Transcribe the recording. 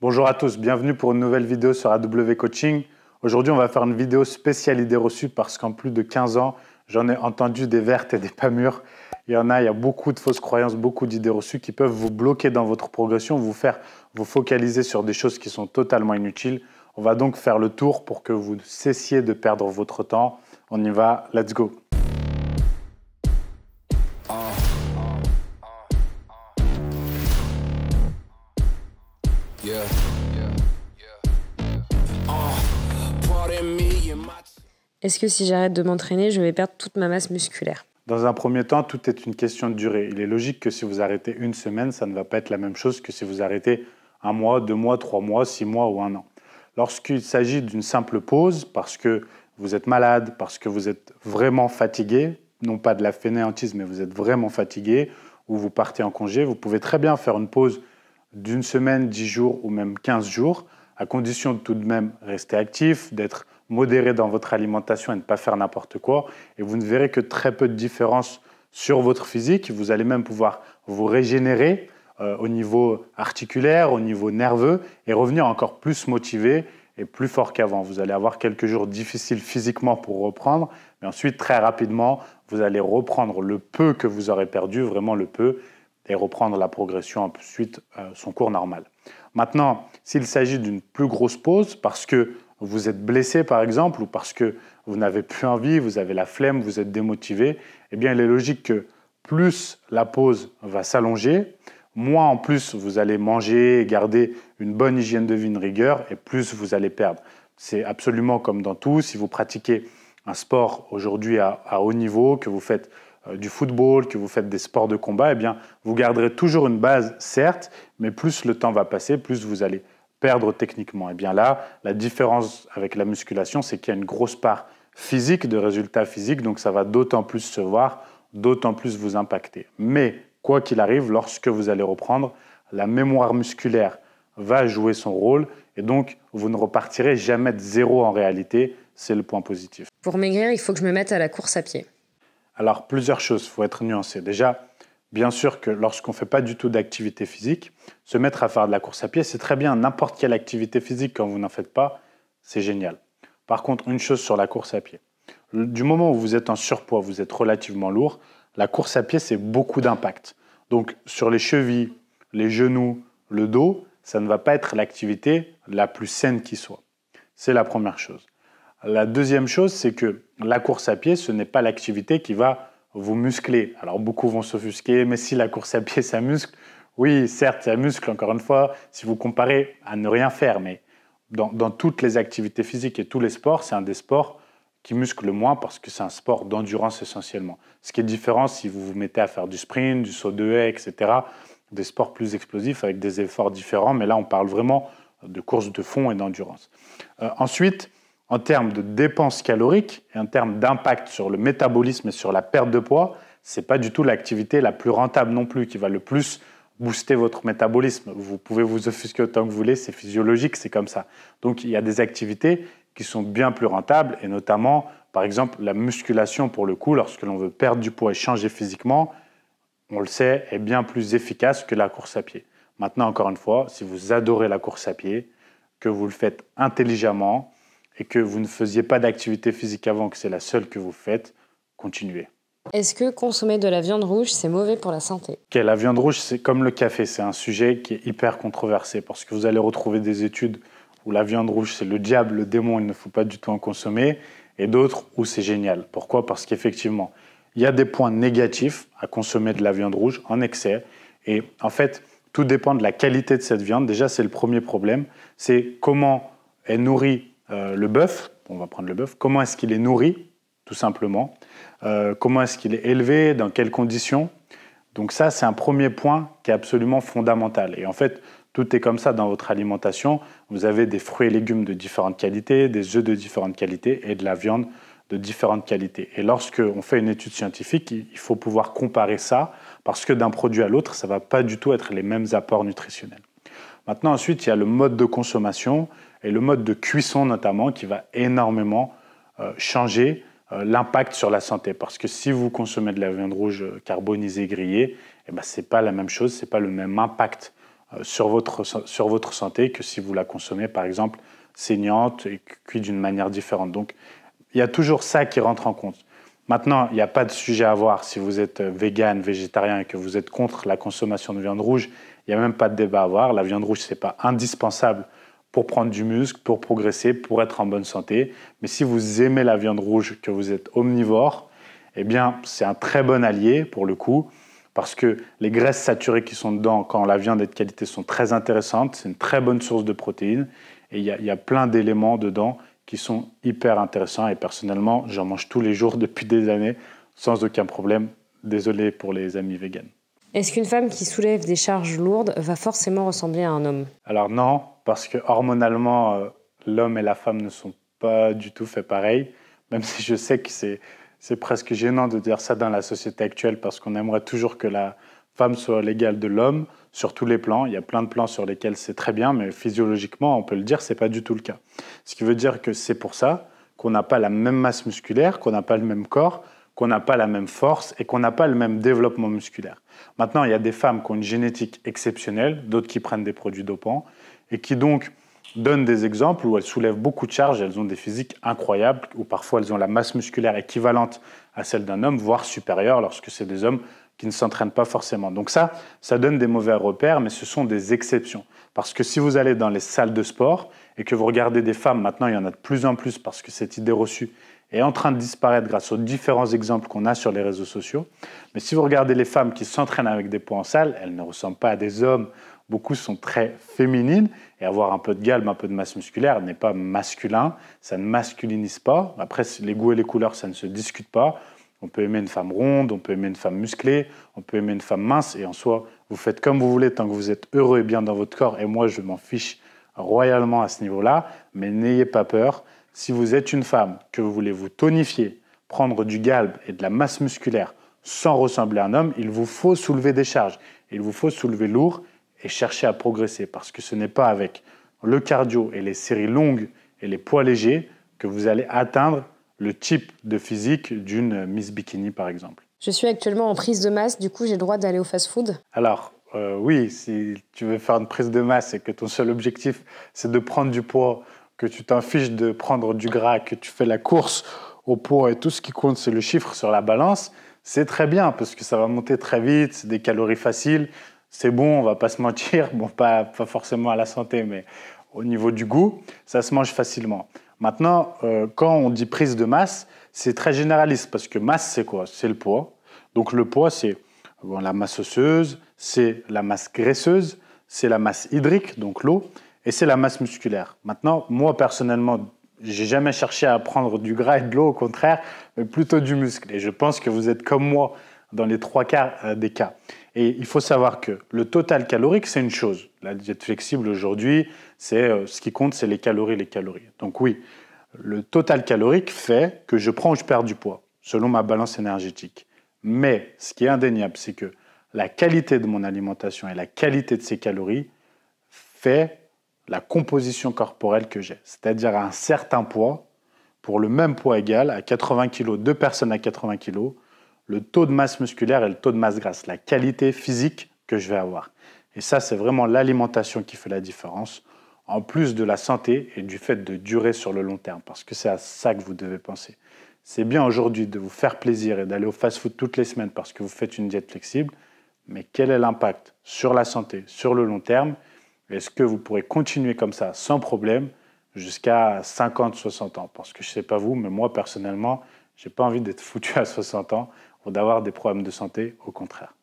Bonjour à tous, bienvenue pour une nouvelle vidéo sur AW Coaching. Aujourd'hui, on va faire une vidéo spéciale idées reçues parce qu'en plus de 15 ans, j'en ai entendu des vertes et des pas mûres. Il y en a, il y a beaucoup de fausses croyances, beaucoup d'idées reçues qui peuvent vous bloquer dans votre progression, vous faire vous focaliser sur des choses qui sont totalement inutiles. On va donc faire le tour pour que vous cessiez de perdre votre temps. On y va, let's go. Est-ce que si j'arrête de m'entraîner, je vais perdre toute ma masse musculaire Dans un premier temps, tout est une question de durée. Il est logique que si vous arrêtez une semaine, ça ne va pas être la même chose que si vous arrêtez un mois, deux mois, trois mois, six mois ou un an. Lorsqu'il s'agit d'une simple pause, parce que vous êtes malade, parce que vous êtes vraiment fatigué, non pas de la fainéantise, mais vous êtes vraiment fatigué, ou vous partez en congé, vous pouvez très bien faire une pause d'une semaine, dix jours ou même quinze jours, à condition de tout de même rester actif, d'être modéré dans votre alimentation et ne pas faire n'importe quoi. Et vous ne verrez que très peu de différence sur votre physique. Vous allez même pouvoir vous régénérer euh, au niveau articulaire, au niveau nerveux et revenir encore plus motivé et plus fort qu'avant. Vous allez avoir quelques jours difficiles physiquement pour reprendre, mais ensuite très rapidement, vous allez reprendre le peu que vous aurez perdu, vraiment le peu, et reprendre la progression ensuite euh, son cours normal. Maintenant, s'il s'agit d'une plus grosse pause, parce que vous êtes blessé par exemple, ou parce que vous n'avez plus envie, vous avez la flemme, vous êtes démotivé, eh bien il est logique que plus la pause va s'allonger, moins en plus vous allez manger, garder une bonne hygiène de vie, une rigueur, et plus vous allez perdre. C'est absolument comme dans tout, si vous pratiquez un sport aujourd'hui à, à, haut niveau, que vous faites euh, du football, que vous faites des sports de combat, eh bien vous garderez toujours une base, certes, mais plus le temps va passer, plus vous allez perdre techniquement. Et eh bien là, la différence avec la musculation, c'est qu'il y a une grosse part physique de résultats physiques, donc ça va d'autant plus se voir, d'autant plus vous impacter. Mais quoi qu'il arrive, lorsque vous allez reprendre, la mémoire musculaire va jouer son rôle et donc vous ne repartirez jamais de zéro en réalité, c'est le point positif. Pour maigrir, il faut que je me mette à la course à pied. Alors plusieurs choses, il faut être nuancé. Déjà, Bien sûr que lorsqu'on ne fait pas du tout d'activité physique, se mettre à faire de la course à pied, c'est très bien. N'importe quelle activité physique, quand vous n'en faites pas, c'est génial. Par contre, une chose sur la course à pied. Du moment où vous êtes en surpoids, vous êtes relativement lourd, la course à pied, c'est beaucoup d'impact. Donc sur les chevilles, les genoux, le dos, ça ne va pas être l'activité la plus saine qui soit. C'est la première chose. La deuxième chose, c'est que la course à pied, ce n'est pas l'activité qui va vous musclez. Alors beaucoup vont s'offusquer, mais si la course à pied, ça muscle, oui, certes, ça muscle, encore une fois, si vous comparez à ne rien faire, mais dans, toutes les activités physiques et tous les sports, c'est un des sports qui muscle le moins parce que c'est un sport d'endurance essentiellement. Ce qui est différent si vous vous mettez à faire du sprint, du saut de haie, etc., des sports plus explosifs avec des efforts différents, mais là on parle vraiment de course de fond et d'endurance. Euh, ensuite, en termes de dépenses caloriques et en termes d'impact sur le métabolisme et sur la perte de poids, ce c'est pas du tout l'activité la plus rentable non plus qui va le plus booster votre métabolisme. Vous pouvez vous offusquer autant que vous voulez, c'est physiologique, c'est comme ça. Donc il y a des activités qui sont bien plus rentables, et notamment, par exemple, la musculation pour le coup, lorsque l'on veut perdre du poids et changer physiquement, on le sait, est bien plus efficace que la course à pied. Maintenant, encore une fois, si vous adorez la course à pied, que vous le faites intelligemment, et que vous ne faisiez pas d'activité physique avant, que c'est la seule que vous faites, continuez. Est-ce que consommer de la viande rouge, c'est mauvais pour la santé La viande rouge, c'est comme le café, c'est un sujet qui est hyper controversé parce que vous allez retrouver des études où la viande rouge, c'est le diable, le démon, il ne faut pas du tout en consommer, et d'autres où c'est génial. Pourquoi Parce qu'effectivement, il y a des points négatifs à consommer de la viande rouge en excès, et en fait, tout dépend de la qualité de cette viande. Déjà, c'est le premier problème, c'est comment est nourrie euh, le bœuf, on va prendre le bœuf, comment est-ce qu'il est nourri, tout simplement euh, Comment est-ce qu'il est élevé Dans quelles conditions Donc ça, c'est un premier point qui est absolument fondamental. Et en fait, tout est comme ça dans votre alimentation. Vous avez des fruits et légumes de différentes qualités, des œufs de différentes qualités et de la viande de différentes qualités. Et lorsqu'on fait une étude scientifique, il faut pouvoir comparer ça parce que d'un produit à l'autre, ça ne va pas du tout être les mêmes apports nutritionnels. Maintenant, ensuite, il y a le mode de consommation, et le mode de cuisson notamment qui va énormément euh, changer euh, l'impact sur la santé. Parce que si vous consommez de la viande rouge euh, carbonisée grillée, eh ben, ce n'est pas la même chose, ce n'est pas le même impact sur, votre, sur votre santé que si vous la consommez par exemple saignante et cuite d'une manière différente. Donc il y a toujours ça qui rentre en compte. Maintenant, il n'y a pas de sujet à voir si vous êtes vegan, végétarien et que vous êtes contre la consommation de viande rouge. Il n'y a même pas de débat à avoir. La viande rouge, ce n'est pas indispensable pour prendre du muscle, pour progresser, pour être en bonne santé. Mais si vous aimez la viande rouge, que vous êtes omnivore, eh bien, c'est un très bon allié pour le coup, parce que les graisses saturées qui sont dedans quand la viande est de qualité sont très intéressantes. C'est une très bonne source de protéines et il y, a plein d'éléments dedans qui sont hyper intéressants. Et personnellement, j'en mange tous les jours depuis des années sans aucun problème. Désolé pour les amis véganes. Est-ce qu'une femme qui soulève des charges lourdes va forcément ressembler à un homme Alors non, parce que hormonalement, euh, l'homme et la femme ne sont pas du tout faits pareils. même si je sais que c'est, c'est presque gênant de dire ça dans la société actuelle, parce qu'on aimerait toujours que la femme soit l'égale de l'homme, sur tous les plans. Il y a plein de plans sur lesquels c'est très bien, mais physiologiquement, on peut le dire, c'est pas du tout le cas. Ce qui veut dire que c'est pour ça qu'on n'a pas la même masse musculaire, qu'on n'a pas le même corps, qu'on n'a pas la même force et qu'on n'a pas le même développement musculaire. Maintenant, il y a des femmes qui ont une génétique exceptionnelle, d'autres qui prennent des produits dopants et qui donc donnent des exemples où elles soulèvent beaucoup de charges, elles ont des physiques incroyables, ou parfois elles ont la masse musculaire équivalente à celle d'un homme, voire supérieure lorsque c'est des hommes qui ne s'entraînent pas forcément. Donc ça, ça donne des mauvais repères, mais ce sont des exceptions. Parce que si vous allez dans les salles de sport et que vous regardez des femmes, maintenant il y en a de plus en plus parce que cette idée reçue est en train de disparaître grâce aux différents exemples qu'on a sur les réseaux sociaux. Mais si vous regardez les femmes qui s'entraînent avec des poids en salle, elles ne ressemblent pas à des hommes. Beaucoup sont très féminines et avoir un peu de galbe, un peu de masse musculaire n'est pas masculin, ça ne masculinise pas. Après, les goûts et les couleurs, ça ne se discute pas. On peut aimer une femme ronde, on peut aimer une femme musclée, on peut aimer une femme mince et en soi, vous faites comme vous voulez tant que vous êtes heureux et bien dans votre corps. Et moi, je m'en fiche royalement à ce niveau-là, mais n'ayez pas peur si vous êtes une femme, que vous voulez vous tonifier, prendre du galbe et de la masse musculaire sans ressembler à un homme, il vous faut soulever des charges, il vous faut soulever lourd et chercher à progresser parce que ce n'est pas avec le cardio et les séries longues et les poids légers que vous allez atteindre le type de physique d'une Miss Bikini par exemple. Je suis actuellement en prise de masse, du coup j'ai le droit d'aller au fast-food Alors euh, oui, si tu veux faire une prise de masse et que ton seul objectif c'est de prendre du poids que tu t'en fiches de prendre du gras, que tu fais la course au poids et tout ce qui compte, c'est le chiffre sur la balance, c'est très bien parce que ça va monter très vite, c'est des calories faciles, c'est bon, on va pas se mentir, bon, pas, forcément à la santé, mais au niveau du goût, ça se mange facilement. Maintenant, euh, quand on dit prise de masse, c'est très généraliste parce que masse, c'est quoi C'est le poids. Donc le poids, c'est bon, la masse osseuse, c'est la masse graisseuse, c'est la masse hydrique, donc l'eau, et c'est la masse musculaire. Maintenant, moi personnellement, j'ai jamais cherché à prendre du gras et de l'eau, au contraire, mais plutôt du muscle. Et je pense que vous êtes comme moi dans les trois quarts euh, des cas. Et il faut savoir que le total calorique, c'est une chose. La diète flexible aujourd'hui, c'est euh, ce qui compte, c'est les calories, les calories. Donc oui, le total calorique fait que je prends ou je perds du poids selon ma balance énergétique. Mais ce qui est indéniable, c'est que la qualité de mon alimentation et la qualité de ses calories fait la composition corporelle que j'ai, c'est-à-dire à un certain poids, pour le même poids égal, à 80 kg, deux personnes à 80 kg, le taux de masse musculaire et le taux de masse grasse, la qualité physique que je vais avoir. Et ça, c'est vraiment l'alimentation qui fait la différence, en plus de la santé et du fait de durer sur le long terme, parce que c'est à ça que vous devez penser. C'est bien aujourd'hui de vous faire plaisir et d'aller au fast-food toutes les semaines parce que vous faites une diète flexible, mais quel est l'impact sur la santé, sur le long terme est-ce que vous pourrez continuer comme ça sans problème jusqu'à 50, 60 ans Parce que je ne sais pas vous, mais moi personnellement, je n'ai pas envie d'être foutu à 60 ans ou d'avoir des problèmes de santé, au contraire.